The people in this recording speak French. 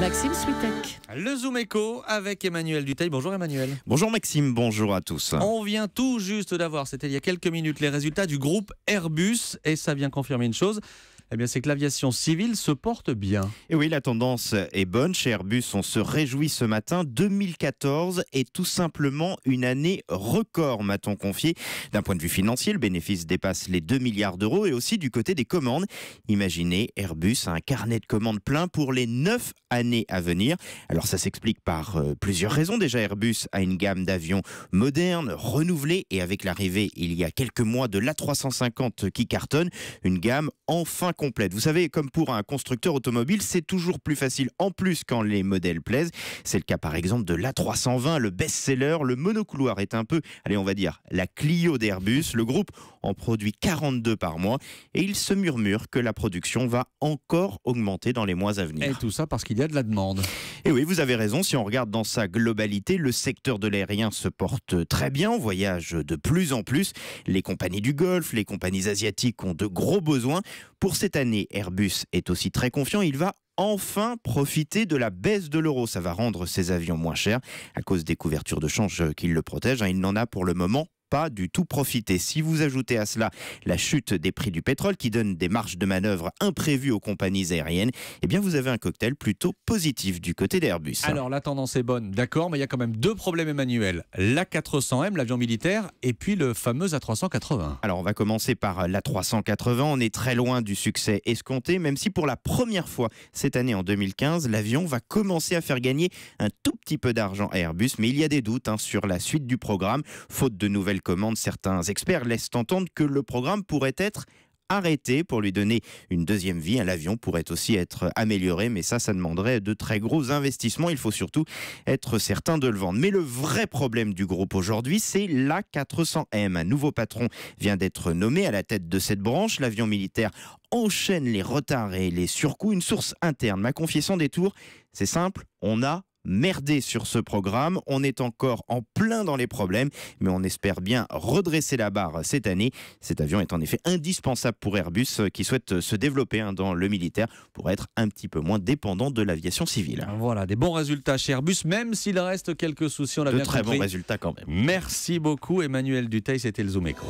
Maxime Switek. Le Zoom Echo avec Emmanuel Duteil. Bonjour Emmanuel. Bonjour Maxime, bonjour à tous. On vient tout juste d'avoir, c'était il y a quelques minutes, les résultats du groupe Airbus et ça vient confirmer une chose eh bien, c'est que l'aviation civile se porte bien. Et oui, la tendance est bonne. Chez Airbus, on se réjouit ce matin. 2014 est tout simplement une année record, m'a-t-on confié. D'un point de vue financier, le bénéfice dépasse les 2 milliards d'euros et aussi du côté des commandes. Imaginez, Airbus a un carnet de commandes plein pour les 9 années à venir. Alors, ça s'explique par euh, plusieurs raisons. Déjà, Airbus a une gamme d'avions modernes, renouvelés et avec l'arrivée il y a quelques mois de l'A350 qui cartonne, une gamme enfin complète. Vous savez, comme pour un constructeur automobile, c'est toujours plus facile en plus quand les modèles plaisent. C'est le cas par exemple de l'A320, le best-seller. Le monocouloir est un peu, allez on va dire, la Clio d'Airbus. Le groupe en produit 42 par mois et il se murmure que la production va encore augmenter dans les mois à venir. Et tout ça parce qu'il y a de la demande. Et oui, vous avez raison, si on regarde dans sa globalité, le secteur de l'aérien se porte très bien, on voyage de plus en plus. Les compagnies du Golfe, les compagnies asiatiques ont de gros besoins. Pour ces cette année, Airbus est aussi très confiant. Il va enfin profiter de la baisse de l'euro. Ça va rendre ses avions moins chers à cause des couvertures de change euh, qui le protègent. Hein. Il n'en a pour le moment pas du tout profiter. Si vous ajoutez à cela la chute des prix du pétrole qui donne des marges de manœuvre imprévues aux compagnies aériennes, eh bien vous avez un cocktail plutôt positif du côté d'Airbus. Alors la tendance est bonne, d'accord, mais il y a quand même deux problèmes Emmanuel. L'A400M, l'avion militaire, et puis le fameux A380. Alors on va commencer par euh, l'A380, on est très loin du succès escompté, même si pour la première fois cette année en 2015, l'avion va commencer à faire gagner un tout petit peu d'argent à Airbus, mais il y a des doutes hein, sur la suite du programme, faute de nouvelles commandent certains experts laissent entendre que le programme pourrait être arrêté pour lui donner une deuxième vie. L'avion pourrait aussi être amélioré, mais ça, ça demanderait de très gros investissements. Il faut surtout être certain de le vendre. Mais le vrai problème du groupe aujourd'hui, c'est l'A400M. Un nouveau patron vient d'être nommé à la tête de cette branche. L'avion militaire enchaîne les retards et les surcoûts. Une source interne m'a confié sans détour. C'est simple, on a merdé sur ce programme. On est encore en plein dans les problèmes, mais on espère bien redresser la barre cette année. Cet avion est en effet indispensable pour Airbus qui souhaite se développer hein, dans le militaire pour être un petit peu moins dépendant de l'aviation civile. Voilà, des bons résultats chez Airbus, même s'il reste quelques soucis, on l'a bien très bons résultats quand même. Merci beaucoup Emmanuel Duteil, c'était le Zoom Echo.